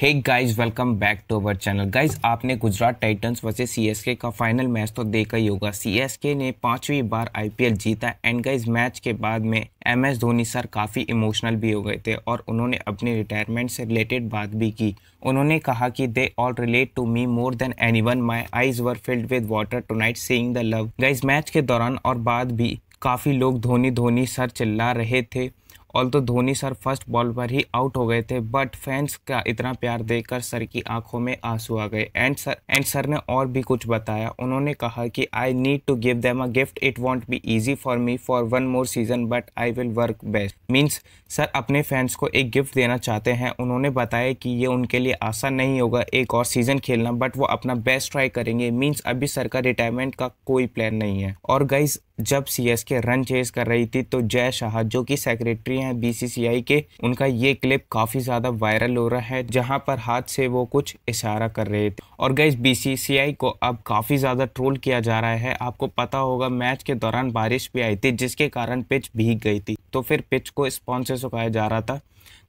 hey guys welcome back to our channel guys आपने Gujarat Titans versus CSK का final match तो देखा ही होगा सीएसके ने पांचवी बार आईपीएल जीता एंड गाइस मैच के बाद में एमएस धोनी सर काफ़ी इमोशनल भी हो गए थे और उन्होंने अपने रिटायरमेंट से रिलेटेड बात भी की उन्होंने कहा कि they all relate to me more than anyone my eyes were filled with water tonight seeing the love guys match के दौरान और बाद भी काफ़ी लोग धोनी धोनी सर चिल्ला रहे थे ऑल तो धोनी सर फर्स्ट बॉल पर ही आउट हो गए थे बट फैंस का इतना प्यार देखकर सर की आंखों में आंसू आ गए एंड सर एंड सर ने और भी कुछ बताया उन्होंने कहा कि I need to give them a gift it won't be easy for me for one more season but I will work best means sir अपने फैंस को एक गिफ्ट देना चाहते हैं उन्होंने बताया कि ये उनके लिए आसान नहीं होगा एक और सीजन खेलना बट वो अपना बेस्ट ट्राई करेंगे मीन्स अभी सर का रिटायरमेंट का कोई प्लान नहीं है और गाइज जब सीएसके रन चेस कर रही थी तो जय शाह जो कि सेक्रेटरी हैं बीसीसीआई के उनका ये क्लिप काफ़ी ज़्यादा वायरल हो रहा है जहां पर हाथ से वो कुछ इशारा कर रहे थे और गई बीसीसीआई को अब काफ़ी ज़्यादा ट्रोल किया जा रहा है आपको पता होगा मैच के दौरान बारिश भी आई थी जिसके कारण पिच भीग गई थी तो फिर पिच को स्पॉन्स से सुखाया जा रहा था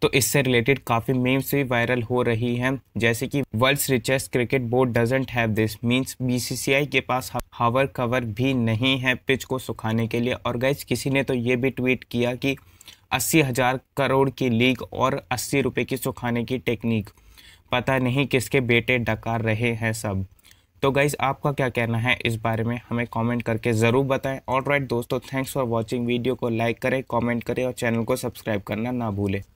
तो इससे रिलेटेड काफ़ी मेम्स भी वायरल हो रही हैं जैसे कि world's richest cricket board doesn't have this means BCCI के पास हावर कवर भी नहीं है पिच को को सुखाने के लिए और गैस किसी ने तो ये भी ट्वीट किया कि अस्सी हज़ार करोड़ की लीग और अस्सी रुपये की सुखाने की टेक्निक पता नहीं किसके बेटे डकार रहे हैं सब तो गाइज आपका क्या कहना है इस बारे में हमें कमेंट करके ज़रूर बताएं ऑल राइट दोस्तों थैंक्स फॉर वाचिंग वीडियो को लाइक करें कमेंट करें और चैनल को सब्सक्राइब करना ना भूलें